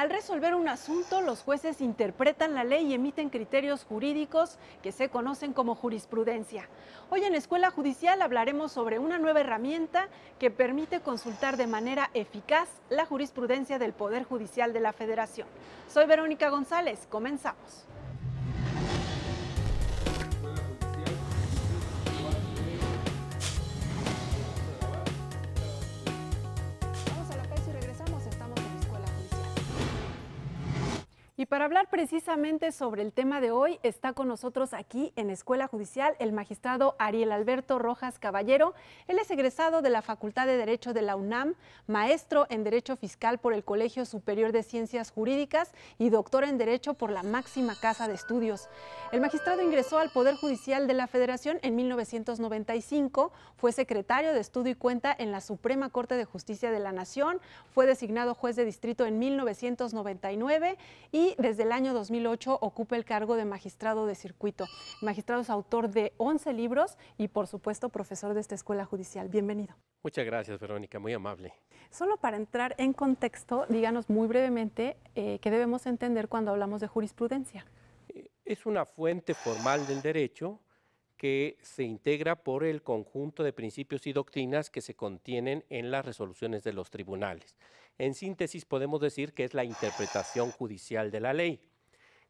Al resolver un asunto, los jueces interpretan la ley y emiten criterios jurídicos que se conocen como jurisprudencia. Hoy en Escuela Judicial hablaremos sobre una nueva herramienta que permite consultar de manera eficaz la jurisprudencia del Poder Judicial de la Federación. Soy Verónica González, comenzamos. Y para hablar precisamente sobre el tema de hoy, está con nosotros aquí en Escuela Judicial el magistrado Ariel Alberto Rojas Caballero. Él es egresado de la Facultad de Derecho de la UNAM, maestro en Derecho Fiscal por el Colegio Superior de Ciencias Jurídicas y doctor en Derecho por la máxima casa de estudios. El magistrado ingresó al Poder Judicial de la Federación en 1995, fue secretario de Estudio y Cuenta en la Suprema Corte de Justicia de la Nación, fue designado juez de distrito en 1999 y desde el año 2008 ocupa el cargo de magistrado de circuito. magistrado es autor de 11 libros y por supuesto profesor de esta escuela judicial. Bienvenido. Muchas gracias, Verónica, muy amable. Solo para entrar en contexto, díganos muy brevemente eh, qué debemos entender cuando hablamos de jurisprudencia. Eh, es una fuente formal del derecho que se integra por el conjunto de principios y doctrinas que se contienen en las resoluciones de los tribunales. En síntesis, podemos decir que es la interpretación judicial de la ley.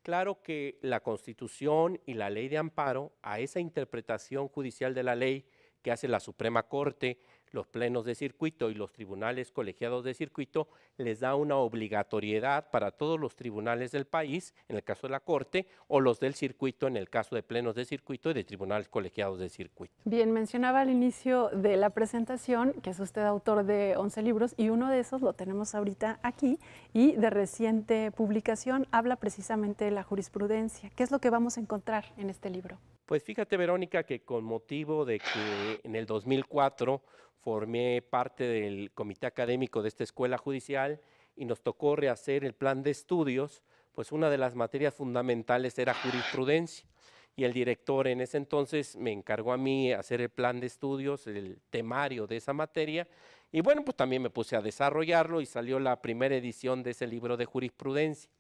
Claro que la Constitución y la ley de amparo a esa interpretación judicial de la ley que hace la Suprema Corte los plenos de circuito y los tribunales colegiados de circuito les da una obligatoriedad para todos los tribunales del país, en el caso de la Corte, o los del circuito, en el caso de plenos de circuito y de tribunales colegiados de circuito. Bien, mencionaba al inicio de la presentación que es usted autor de 11 libros y uno de esos lo tenemos ahorita aquí y de reciente publicación habla precisamente de la jurisprudencia. ¿Qué es lo que vamos a encontrar en este libro? Pues fíjate, Verónica, que con motivo de que en el 2004 formé parte del comité académico de esta escuela judicial y nos tocó rehacer el plan de estudios, pues una de las materias fundamentales era jurisprudencia. Y el director en ese entonces me encargó a mí hacer el plan de estudios, el temario de esa materia. Y bueno, pues también me puse a desarrollarlo y salió la primera edición de ese libro de jurisprudencia.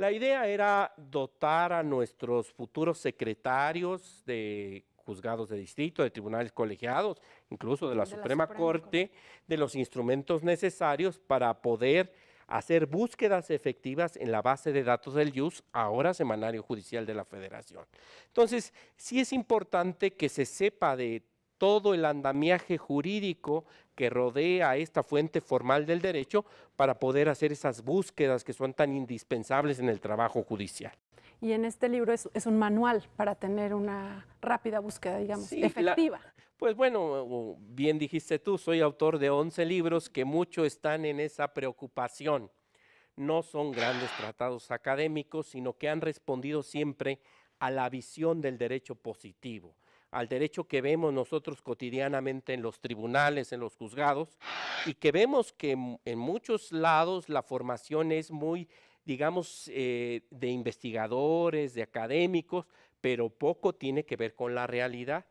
La idea era dotar a nuestros futuros secretarios de juzgados de distrito, de tribunales colegiados, incluso de la, Suprema, Corte, Corte, de los instrumentos necesarios para poder hacer búsquedas efectivas en la base de datos del IUS, ahora Semanario Judicial de la Federación. Entonces, sí es importante que se sepa de todo el andamiaje jurídico que rodea esta fuente formal del derecho para poder hacer esas búsquedas que son tan indispensables en el trabajo judicial. Y en este libro es, un manual para tener una rápida búsqueda, digamos, efectiva. pues bueno, bien dijiste tú, soy autor de 11 libros que mucho están en esa preocupación. No son grandes tratados académicos, sino que han respondido siempre a la visión del derecho positivo al derecho que vemos nosotros cotidianamente en los tribunales, en los juzgados, y que vemos que en muchos lados la formación es muy, digamos, eh, de investigadores, de académicos, pero poco tiene que ver con la realidad.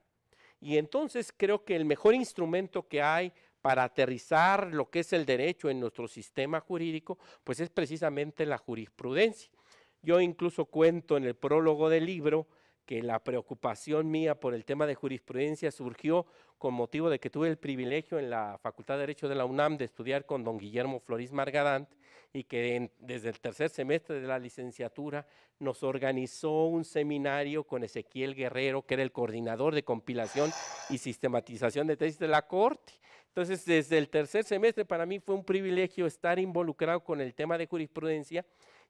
Y entonces creo que el mejor instrumento que hay para aterrizar lo que es el derecho en nuestro sistema jurídico, pues es precisamente la jurisprudencia. Yo incluso cuento en el prólogo del libro que la preocupación mía por el tema de jurisprudencia surgió con motivo de que tuve el privilegio en la Facultad de Derecho de la UNAM de estudiar con don Guillermo Florís Margadant y que desde el tercer semestre de la licenciatura nos organizó un seminario con Ezequiel Guerrero, que era el coordinador de compilación y sistematización de tesis de la Corte. Entonces, desde el tercer semestre para mí fue un privilegio estar involucrado con el tema de jurisprudencia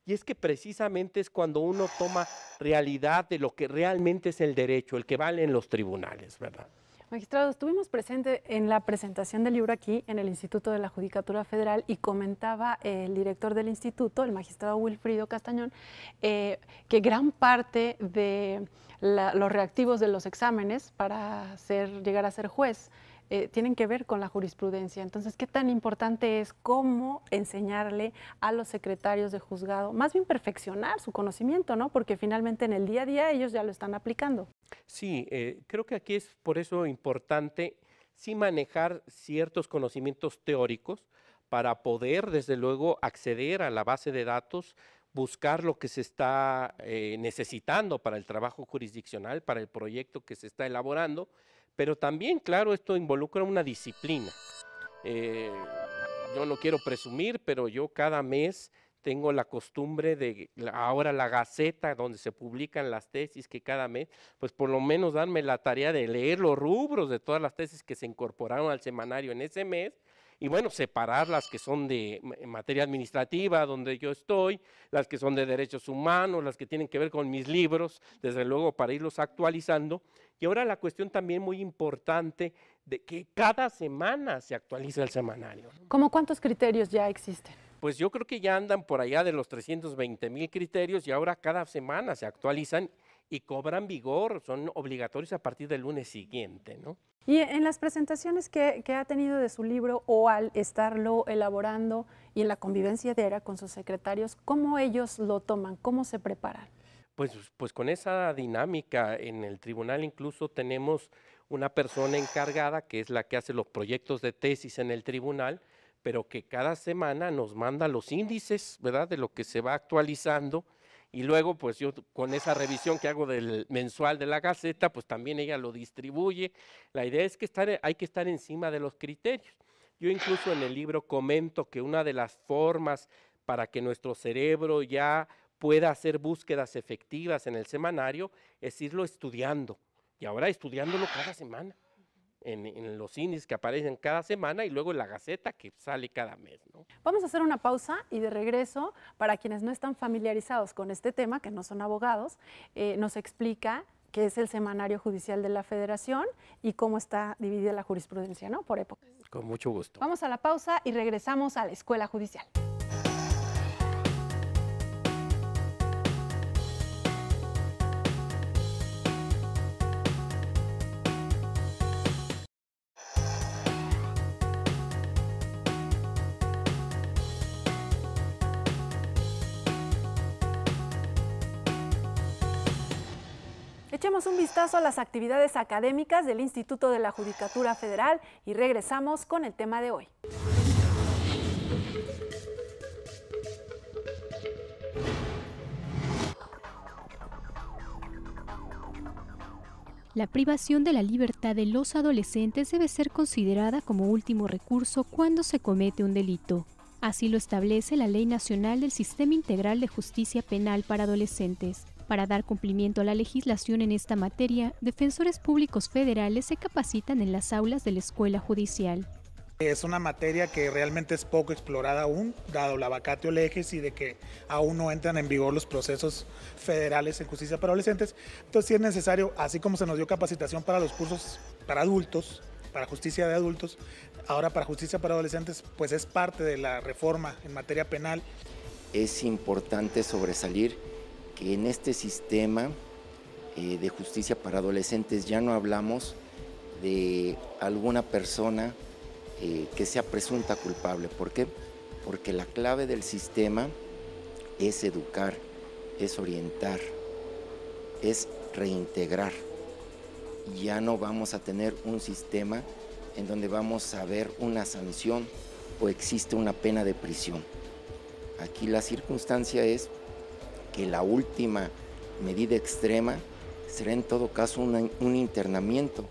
y es que precisamente es cuando uno toma realidad de lo que realmente es el derecho, el que vale en los tribunales, ¿verdad? Magistrado, estuvimos presente en la presentación del libro aquí en el Instituto de la Judicatura Federal y comentaba el director del instituto, el magistrado Wilfrido Castañón, eh, que gran parte de los reactivos de los exámenes para llegar a ser juez eh, tienen que ver con la jurisprudencia. Entonces, ¿qué tan importante es cómo enseñarle a los secretarios de juzgado, más bien perfeccionar su conocimiento, ¿no? Porque finalmente en el día a día ellos ya lo están aplicando. Sí, eh, creo que aquí es por eso importante sí manejar ciertos conocimientos teóricos para poder, desde luego, acceder a la base de datos buscar lo que se está eh, necesitando para el trabajo jurisdiccional, para el proyecto que se está elaborando, pero también, claro, esto involucra una disciplina. Eh, yo no quiero presumir, pero yo cada mes tengo la costumbre de ahora la gaceta donde se publican las tesis que cada mes, pues por lo menos darme la tarea de leer los rubros de todas las tesis que se incorporaron al semanario en ese mes y bueno, separar las que son de eh, materia administrativa, donde yo estoy, las que son de derechos humanos, las que tienen que ver con mis libros, desde luego para irlos actualizando. Y ahora la cuestión también muy importante de que cada semana se actualiza el semanario. ¿Cómo cuántos criterios ya existen? Pues yo creo que ya andan por allá de los 320 mil criterios y ahora cada semana se actualizan y cobran vigor, son obligatorios a partir del lunes siguiente, ¿no? Y en las presentaciones que, ha tenido de su libro o al estarlo elaborando y en la convivencia de ERA con sus secretarios, ¿cómo ellos lo toman? ¿Cómo se preparan? Pues, pues con esa dinámica en el tribunal incluso tenemos una persona encargada que es la que hace los proyectos de tesis en el tribunal, pero que cada semana nos manda los índices, ¿verdad? De lo que se va actualizando y luego pues yo con esa revisión que hago del mensual de la Gaceta, pues también ella lo distribuye. La idea es que estar, e, hay que estar encima de los criterios. Yo incluso en el libro comento que una de las formas para que nuestro cerebro ya pueda hacer búsquedas efectivas en el semanario es irlo estudiando y ahora estudiándolo cada semana en, los indies que aparecen cada semana y luego en la Gaceta que sale cada mes. Vamos a hacer una pausa y de regreso, para quienes no están familiarizados con este tema, que no son abogados, eh, nos explica qué es el Semanario Judicial de la Federación y cómo está dividida la jurisprudencia, ¿no? Por épocas. Con mucho gusto. Vamos a la pausa y regresamos a la Escuela Judicial. un vistazo a las actividades académicas del Instituto de la Judicatura Federal y regresamos con el tema de hoy. La privación de la libertad de los adolescentes debe ser considerada como último recurso cuando se comete un delito. Así lo establece la Ley Nacional del Sistema Integral de Justicia Penal para Adolescentes, para dar cumplimiento a la legislación en esta materia, defensores públicos federales se capacitan en las aulas de la escuela judicial. Es una materia que realmente es poco explorada aún, dado la vacatio legis y de que aún no entran en vigor los procesos federales en justicia para adolescentes. Entonces sí es necesario, así como se nos dio capacitación para los cursos para adultos, para justicia de adultos, ahora para justicia para adolescentes, pues es parte de la reforma en materia penal. Es importante sobresalir que en este sistema eh, de justicia para adolescentes ya no hablamos de alguna persona eh, que sea presunta culpable. ¿Por qué? Porque la clave del sistema es educar, es orientar, es reintegrar. Ya no vamos a tener un sistema en donde vamos a ver una sanción o existe una pena de prisión. Aquí la circunstancia es que la última medida extrema será en todo caso un, internamiento.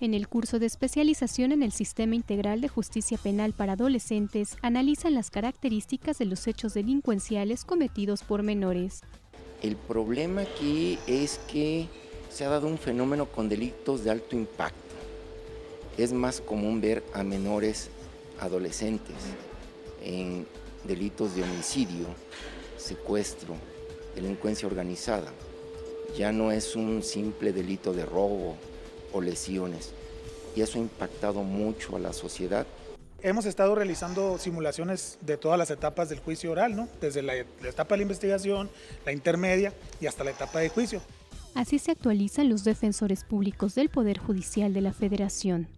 En el curso de especialización en el Sistema Integral de Justicia Penal para Adolescentes, analizan las características de los hechos delincuenciales cometidos por menores. El problema aquí es que se ha dado un fenómeno con delitos de alto impacto. Es más común ver a menores adolescentes en delitos de homicidio, secuestro, delincuencia organizada. Ya no es un simple delito de robo o lesiones. Y eso ha impactado mucho a la sociedad hemos estado realizando simulaciones de todas las etapas del juicio oral, ¿no? Desde la, etapa de la investigación, la intermedia y hasta la etapa de juicio. Así se actualizan los defensores públicos del Poder Judicial de la Federación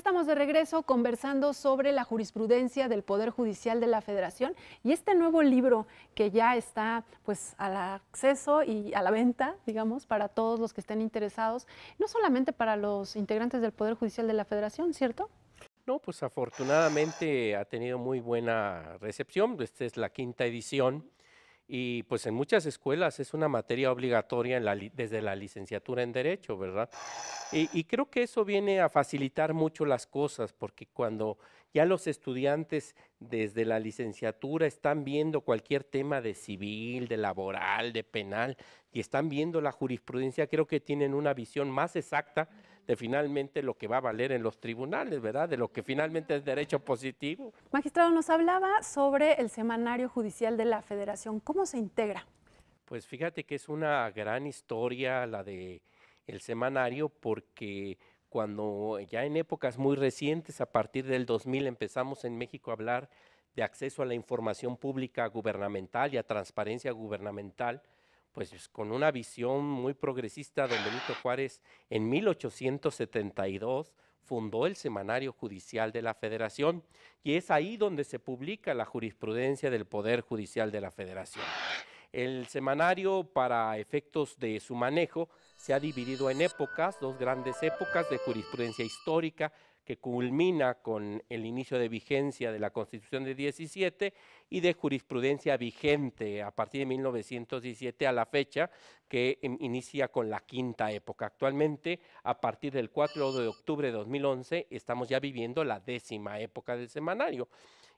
estamos de regreso conversando sobre la jurisprudencia del Poder Judicial de la Federación y este nuevo libro que ya está pues al acceso y a la venta, digamos, para todos los que estén interesados, no solamente para los integrantes del Poder Judicial de la Federación, ¿cierto? No, pues afortunadamente ha tenido muy buena recepción. Esta es la quinta edición y pues en muchas escuelas es una materia obligatoria desde la licenciatura en Derecho, ¿verdad? Y, y, creo que eso viene a facilitar mucho las cosas, porque cuando ya los estudiantes desde la licenciatura están viendo cualquier tema de civil, de laboral, de penal, y están viendo la jurisprudencia, creo que tienen una visión más exacta de finalmente lo que va a valer en los tribunales, ¿verdad? De lo que finalmente es derecho positivo. Magistrado, nos hablaba sobre el semanario judicial de la Federación. ¿Cómo se integra? Pues fíjate que es una gran historia la de el semanario porque cuando ya en épocas muy recientes, a partir del 2000, empezamos en México a hablar de acceso a la información pública gubernamental y a transparencia gubernamental, pues con una visión muy progresista, don Benito Juárez en 1872 fundó el Semanario Judicial de la Federación y es ahí donde se publica la jurisprudencia del Poder Judicial de la Federación. El semanario para efectos de su manejo se ha dividido en épocas, dos grandes épocas de jurisprudencia histórica que culmina con el inicio de vigencia de la Constitución de 17 y de jurisprudencia vigente a partir de 1917 a la fecha, que em, inicia con la quinta época. Actualmente, a partir del 4 de octubre de 2011, estamos ya viviendo la décima época del semanario.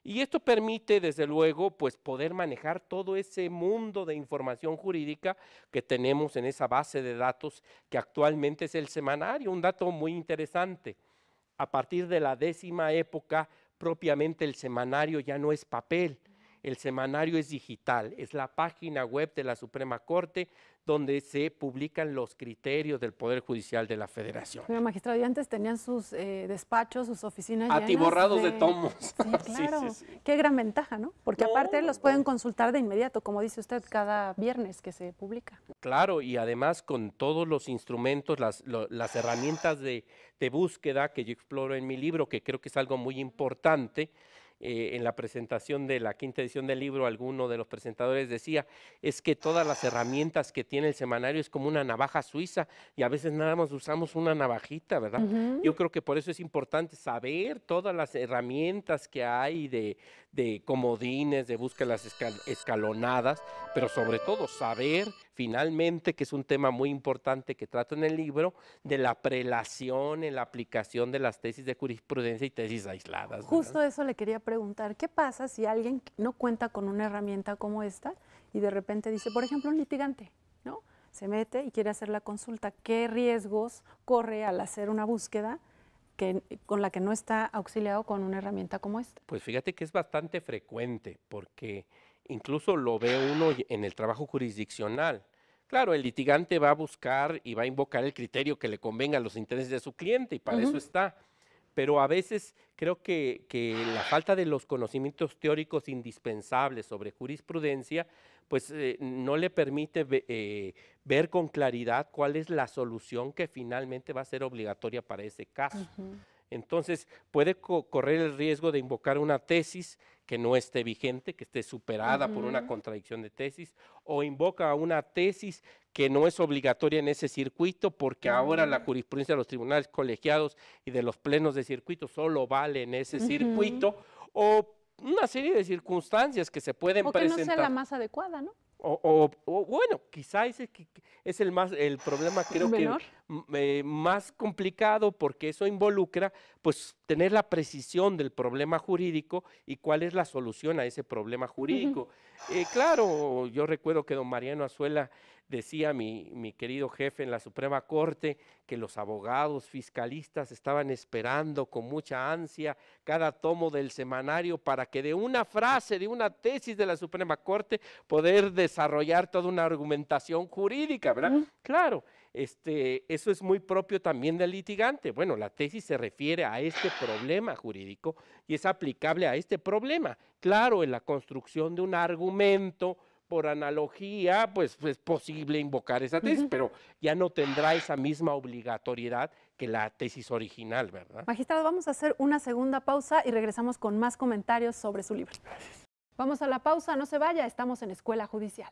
Y esto permite, desde luego, pues poder manejar todo ese mundo de información jurídica que tenemos en esa base de datos que actualmente es el semanario, un dato muy interesante a partir de la décima época, propiamente el semanario ya no es papel, el semanario es digital, es la página web de la Suprema Corte donde se publican los criterios del Poder Judicial de la Federación. Pero magistrado, y antes tenían sus eh, despachos, sus oficinas Atiborrados de... de... tomos. Sí, claro. Qué gran ventaja, ¿no? Porque aparte los pueden consultar de inmediato, como dice usted, cada viernes que se publica. Claro, y además con todos los instrumentos, las, herramientas de búsqueda que yo exploro en mi libro, que creo que es algo muy importante, eh, en la presentación de la quinta edición del libro, alguno de los presentadores decía, es que todas las herramientas que tiene el semanario es como una navaja suiza y a veces nada más usamos una navajita, ¿verdad? Yo creo que por eso es importante saber todas las herramientas que hay de, comodines, de búsquedas escalonadas, pero sobre todo saber finalmente, que es un tema muy importante que trato en el libro, de la prelación en la aplicación de las tesis de jurisprudencia y tesis aisladas. Justo eso le quería preguntar, ¿qué pasa si alguien no cuenta con una herramienta como esta y de repente dice, por ejemplo, un litigante, ¿no? Se mete y quiere hacer la consulta, ¿qué riesgos corre al hacer una búsqueda? Que, con la que no está auxiliado con una herramienta como esta? Pues fíjate que es bastante frecuente porque incluso lo ve uno en el trabajo jurisdiccional. Claro, el litigante va a buscar y va a invocar el criterio que le convenga a los intereses de su cliente y para eso está. Pero a veces creo que, la falta de los conocimientos teóricos indispensables sobre jurisprudencia, pues eh, no le permite eh, ver con claridad cuál es la solución que finalmente va a ser obligatoria para ese caso entonces puede correr el riesgo de invocar una tesis que no esté vigente, que esté superada por una contradicción de tesis, o invoca una tesis que no es obligatoria en ese circuito, porque ahora la ah. jurisprudencia de los tribunales colegiados y de los plenos de circuito solo vale en ese circuito, o una serie de circunstancias que se pueden o que no sea la más adecuada, ¿no? o, bueno, quizá ese es el más el problema creo que eh, más complicado porque eso involucra pues tener la precisión del problema jurídico y cuál es la solución a ese problema jurídico. Eh, claro, yo recuerdo que don Mariano Azuela decía mi, mi, querido jefe en la Suprema Corte que los abogados fiscalistas estaban esperando con mucha ansia cada tomo del semanario para que de una frase, de una tesis de la Suprema Corte, poder desarrollar toda una argumentación jurídica, ¿verdad? Claro, este, eso es muy propio también del litigante. Bueno, la tesis se refiere a este problema jurídico y es aplicable a este problema. Claro, en la construcción de un argumento por analogía, pues es pues, posible invocar esa tesis, pero ya no tendrá esa misma obligatoriedad que la tesis original, ¿verdad? Magistrado, vamos a hacer una segunda pausa y regresamos con más comentarios sobre su libro. Vamos a la pausa, no se vaya, estamos en Escuela Judicial.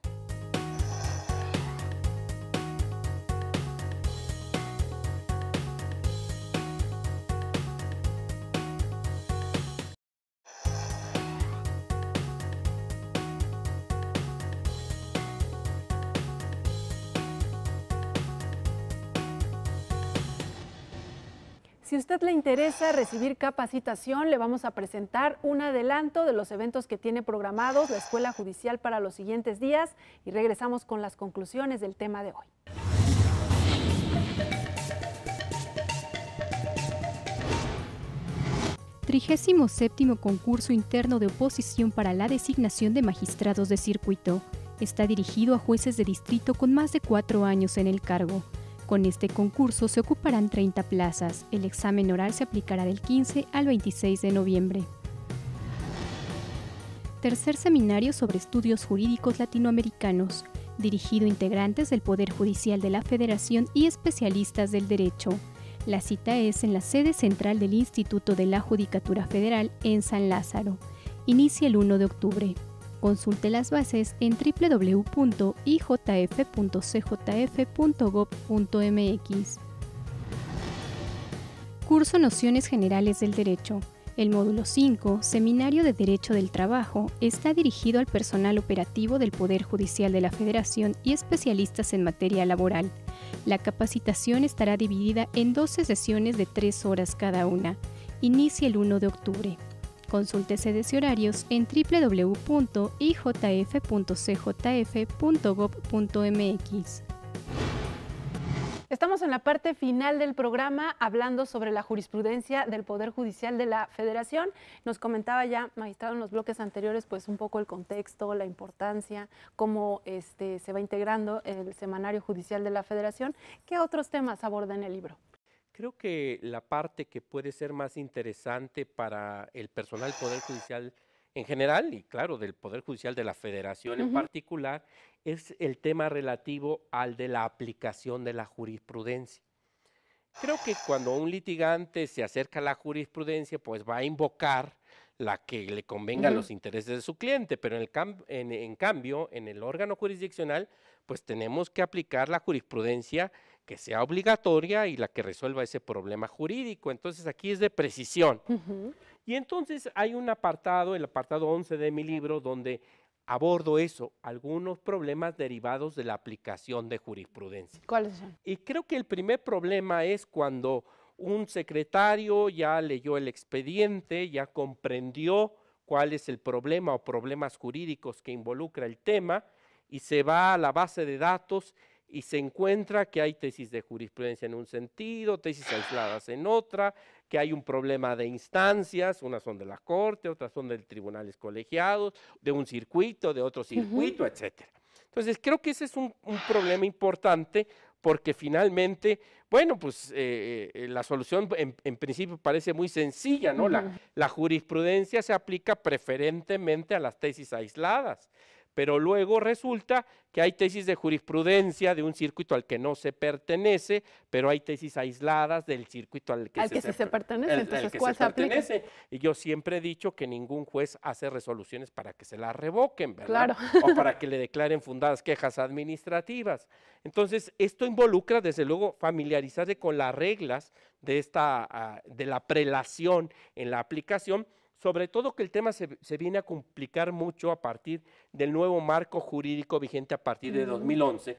Si usted le interesa recibir capacitación, le vamos a presentar un adelanto de los eventos que tiene programados la Escuela Judicial para los siguientes días y regresamos con las conclusiones del tema de hoy. Trigésimo séptimo concurso interno de oposición para la designación de magistrados de circuito. Está dirigido a jueces de distrito con más de cuatro años en el cargo. Con este concurso se ocuparán 30 plazas. El examen oral se aplicará del 15 al 26 de noviembre. Tercer seminario sobre estudios jurídicos latinoamericanos, dirigido integrantes del Poder Judicial de la Federación y especialistas del derecho. La cita es en la sede central del Instituto de la Judicatura Federal en San Lázaro. Inicia el 1 de octubre. Consulte las bases en www.ijf.cjf.gov.mx. Curso Nociones Generales del Derecho. El módulo 5, Seminario de Derecho del Trabajo, está dirigido al personal operativo del Poder Judicial de la Federación y especialistas en materia laboral. La capacitación estará dividida en 12 sesiones de 3 horas cada una. Inicia el 1 de octubre sedes de horarios en www.ijf.cjf.gov.mx. Estamos en la parte final del programa hablando sobre la jurisprudencia del Poder Judicial de la Federación. Nos comentaba ya, magistrado, en los bloques anteriores, pues un poco el contexto, la importancia, cómo este, se va integrando el Semanario Judicial de la Federación. ¿Qué otros temas aborda en el libro? Creo que la parte que puede ser más interesante para el personal del Poder Judicial en general y claro, del Poder Judicial de la Federación en particular, es el tema relativo al de la aplicación de la jurisprudencia. Creo que cuando un litigante se acerca a la jurisprudencia, pues va a invocar la que le convenga a los intereses de su cliente, pero en, en cambio, en el órgano jurisdiccional, pues tenemos que aplicar la jurisprudencia que sea obligatoria y la que resuelva ese problema jurídico. Entonces aquí es de precisión. Y entonces hay un apartado, el apartado 11 de mi libro, donde abordo eso, algunos problemas derivados de la aplicación de jurisprudencia. ¿Cuáles son? Y creo que el primer problema es cuando un secretario ya leyó el expediente, ya comprendió cuál es el problema o problemas jurídicos que involucra el tema y se va a la base de datos y se encuentra que hay tesis de jurisprudencia en un sentido, tesis aisladas en otra, que hay un problema de instancias, unas son de la Corte, otras son de tribunales colegiados, de un circuito, de otro circuito, etcétera. etc. Entonces, creo que ese es un, problema importante porque finalmente, bueno, pues eh, eh, la solución en, principio parece muy sencilla, ¿no? La, la, jurisprudencia se aplica preferentemente a las tesis aisladas, pero luego resulta que hay tesis de jurisprudencia de un circuito al que no se pertenece, pero hay tesis aisladas del circuito al que, al se, que se, pertenece. Entonces, ¿cuál se, Y yo siempre he dicho que ningún juez hace resoluciones para que se las revoquen, ¿verdad? Claro. O para que le declaren fundadas quejas administrativas. Entonces, esto involucra, desde luego, familiarizarse con las reglas de, esta, ah, de la prelación en la aplicación sobre todo que el tema se, viene a complicar mucho a partir del nuevo marco jurídico vigente a partir de 2011,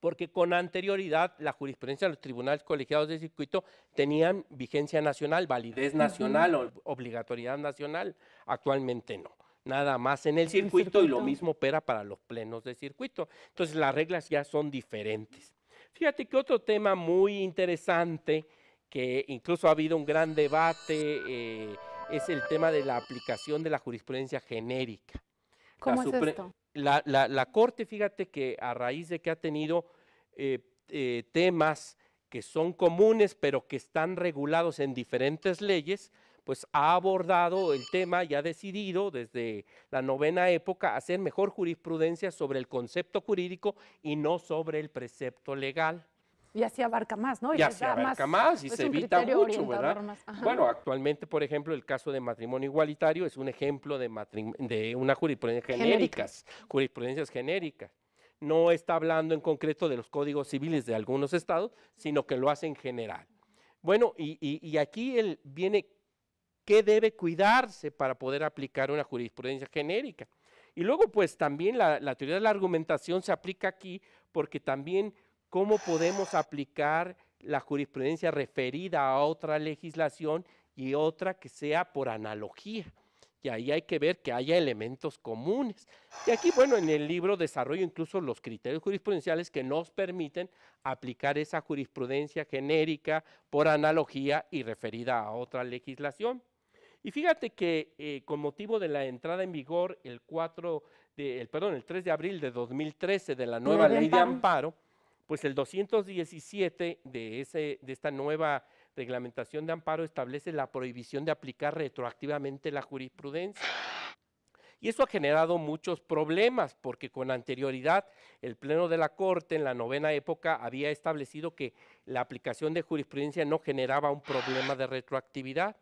porque con anterioridad la jurisprudencia de los tribunales colegiados de circuito tenían vigencia nacional, validez nacional, o obligatoriedad nacional. Actualmente no nada más en el circuito, y lo mismo opera para los plenos de circuito. Entonces las reglas ya son diferentes. Fíjate que otro tema muy interesante, que incluso ha habido un gran debate eh, es el tema de la aplicación de la jurisprudencia genérica. ¿Cómo la es esto? La, Corte, fíjate que a raíz de que ha tenido eh, eh, temas que son comunes, pero que están regulados en diferentes leyes, pues ha abordado el tema y ha decidido desde la novena época hacer mejor jurisprudencia sobre el concepto jurídico y no sobre el precepto legal. Y así abarca más, ¿no? Y así abarca más, y se evita mucho, ¿verdad? Bueno, actualmente, por ejemplo, el caso de matrimonio igualitario es un ejemplo de, de una jurisprudencia Genérica. jurisprudencias genéricas. No está hablando en concreto de los códigos civiles de algunos estados, sino que lo hace en general. Bueno, y, aquí él viene qué debe cuidarse para poder aplicar una jurisprudencia genérica. Y luego, pues también la teoría de la argumentación se aplica aquí porque también cómo podemos aplicar la jurisprudencia referida a otra legislación y otra que sea por analogía. Y ahí hay que ver que haya elementos comunes. Y aquí, bueno, en el libro desarrollo incluso los criterios jurisprudenciales que nos permiten aplicar esa jurisprudencia genérica por analogía y referida a otra legislación. Y fíjate que eh, con motivo de la entrada en vigor el 4 perdón, el 3 de abril de 2013 de la nueva ley de amparo pues el 217 de, de esta nueva reglamentación de amparo establece la prohibición de aplicar retroactivamente la jurisprudencia. Y eso ha generado muchos problemas, porque con anterioridad el Pleno de la Corte en la novena época había establecido que la aplicación de jurisprudencia no generaba un problema de retroactividad.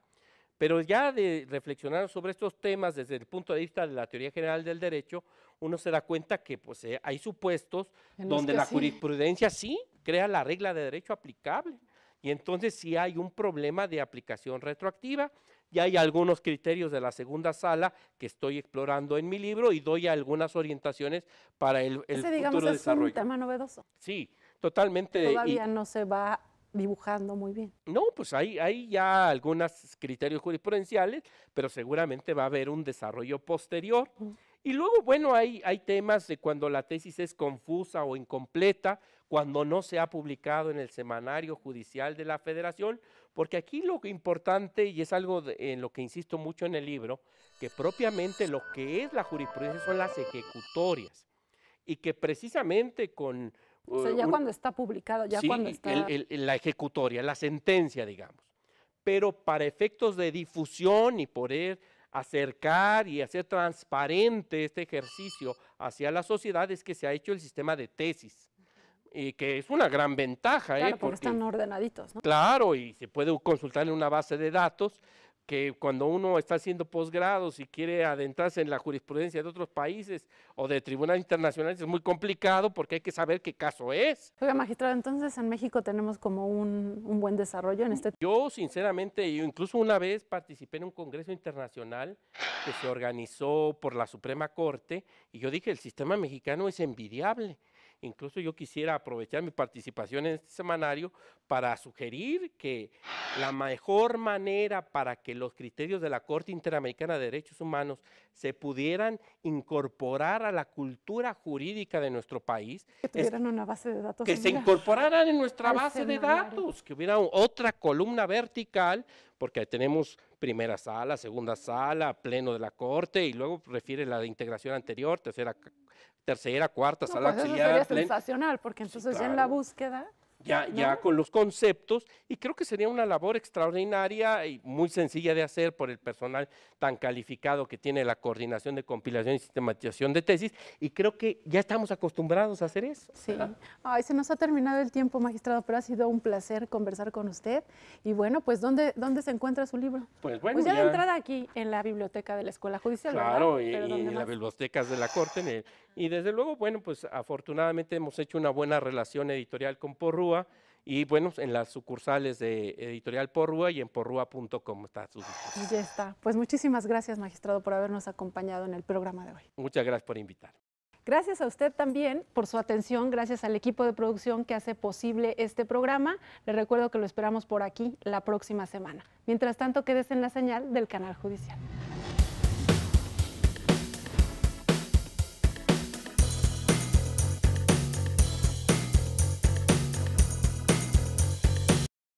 Pero ya de reflexionar sobre estos temas desde el punto de vista de la teoría general del derecho, uno se da cuenta que pues, eh, hay supuestos donde la jurisprudencia sí crea la regla de derecho aplicable. Y entonces sí hay un problema de aplicación retroactiva. Y hay algunos criterios de la segunda sala que estoy explorando en mi libro y doy algunas orientaciones para el, el Ese, digamos, es un tema novedoso. Sí, totalmente. Todavía no se va dibujando muy bien. No, pues hay, hay ya algunos criterios jurisprudenciales, pero seguramente va a haber un desarrollo posterior. Y luego, bueno, hay, hay temas de cuando la tesis es confusa o incompleta, cuando no se ha publicado en el semanario judicial de la federación, porque aquí lo importante, y es algo en lo que insisto mucho en el libro, que propiamente lo que es la jurisprudencia son las ejecutorias, y que precisamente con o sea, eh, ya cuando está publicado, ya cuando está... la ejecutoria, la sentencia, digamos. Pero para efectos de difusión y poder acercar y hacer transparente este ejercicio hacia la sociedad es que se ha hecho el sistema de tesis, y que es una gran ventaja. ¿eh? Claro, eh, porque, están ordenaditos, Claro, y se puede consultar en una base de datos que cuando uno está haciendo posgrado, y quiere adentrarse en la jurisprudencia de otros países o de tribunales internacionales es muy complicado porque hay que saber qué caso es. Oiga, magistrado, entonces en México tenemos como un, un buen desarrollo en este... Yo, sinceramente, yo incluso una vez participé en un congreso internacional que se organizó por la Suprema Corte y yo dije, el sistema mexicano es envidiable. Incluso yo quisiera aprovechar mi participación en este semanario para sugerir que la mejor manera para que los criterios de la Corte Interamericana de Derechos Humanos se pudieran incorporar a la cultura jurídica de nuestro país. Que tuvieran una base de datos. Que se incorporaran en nuestra base de datos, que hubiera otra columna vertical, porque tenemos primera sala, segunda sala, pleno de la Corte y luego refiere la integración anterior, tercera tercera, cuarta, sala pues, auxiliar. sería sensacional, porque entonces ya en la búsqueda ya, ya con los conceptos y creo que sería una labor extraordinaria y muy sencilla de hacer por el personal tan calificado que tiene la coordinación de compilación y sistematización de tesis y creo que ya estamos acostumbrados a hacer eso. Sí, Ay, se nos ha terminado el tiempo, magistrado, pero ha sido un placer conversar con usted y bueno, pues ¿dónde, dónde se encuentra su libro? Pues bueno, pues, ya, de entrada aquí en la biblioteca de la Escuela Judicial, Claro, y, y en las bibliotecas de la Corte, en el, y desde luego, bueno, pues afortunadamente hemos hecho una buena relación editorial con Porrúa y bueno, en las sucursales de Editorial Porrúa y en porrúa.com está su Y Ya está. Pues muchísimas gracias, magistrado, por habernos acompañado en el programa de hoy. Muchas gracias por invitar. Gracias a usted también por su atención, gracias al equipo de producción que hace posible este programa. Le recuerdo que lo esperamos por aquí la próxima semana. Mientras tanto, quédese en la señal del canal judicial.